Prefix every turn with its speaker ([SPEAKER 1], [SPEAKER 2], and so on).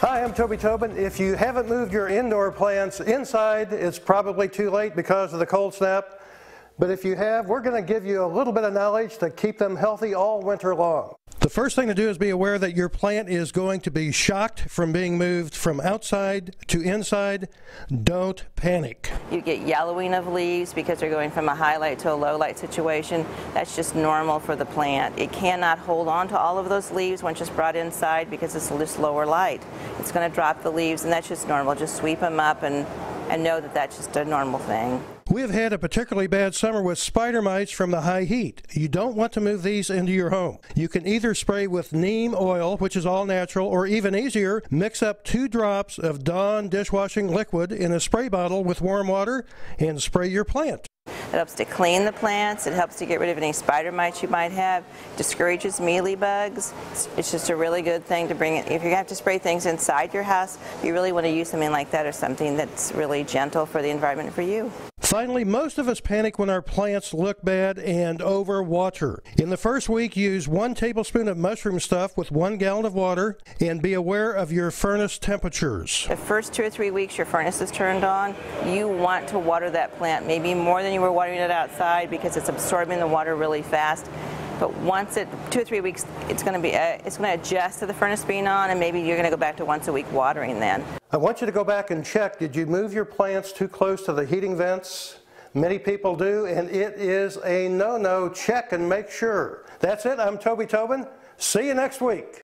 [SPEAKER 1] Hi, I'm Toby Tobin. If you haven't moved your indoor plants inside, it's probably too late because of the cold snap. But if you have, we're going to give you a little bit of knowledge to keep them healthy all winter long. The first thing to do is be aware that your plant is going to be shocked from being moved from outside to inside. Don't panic.
[SPEAKER 2] You get yellowing of leaves because they're going from a high light to a low light situation. That's just normal for the plant. It cannot hold on to all of those leaves once it's brought inside because it's just lower light. It's going to drop the leaves and that's just normal. Just sweep them up and, and know that that's just a normal thing
[SPEAKER 1] we've had a particularly bad summer with spider mites from the high heat. You don't want to move these into your home. You can either spray with neem oil, which is all natural, or even easier, mix up two drops of Dawn dishwashing liquid in a spray bottle with warm water and spray your plant. It
[SPEAKER 2] helps to clean the plants. It helps to get rid of any spider mites you might have. Discourages mealybugs. It's, it's just a really good thing to bring it. If you have to spray things inside your house, you really want to use something like that or something that's really gentle for the environment for you.
[SPEAKER 1] Finally, most of us panic when our plants look bad and overwater. In the first week, use one tablespoon of mushroom stuff with one gallon of water and be aware of your furnace temperatures. The
[SPEAKER 2] first two or three weeks your furnace is turned on, you want to water that plant maybe more than you were watering it outside because it's absorbing the water really fast. But once it, two or three weeks, it's going to be, uh, it's going to adjust to the furnace being on, and maybe you're going to go back to once a week watering then. I want you to go
[SPEAKER 1] back and check. Did you move your plants too close to the heating vents? Many people do, and it is a no-no. Check and make sure. That's it. I'm Toby Tobin. See you next week.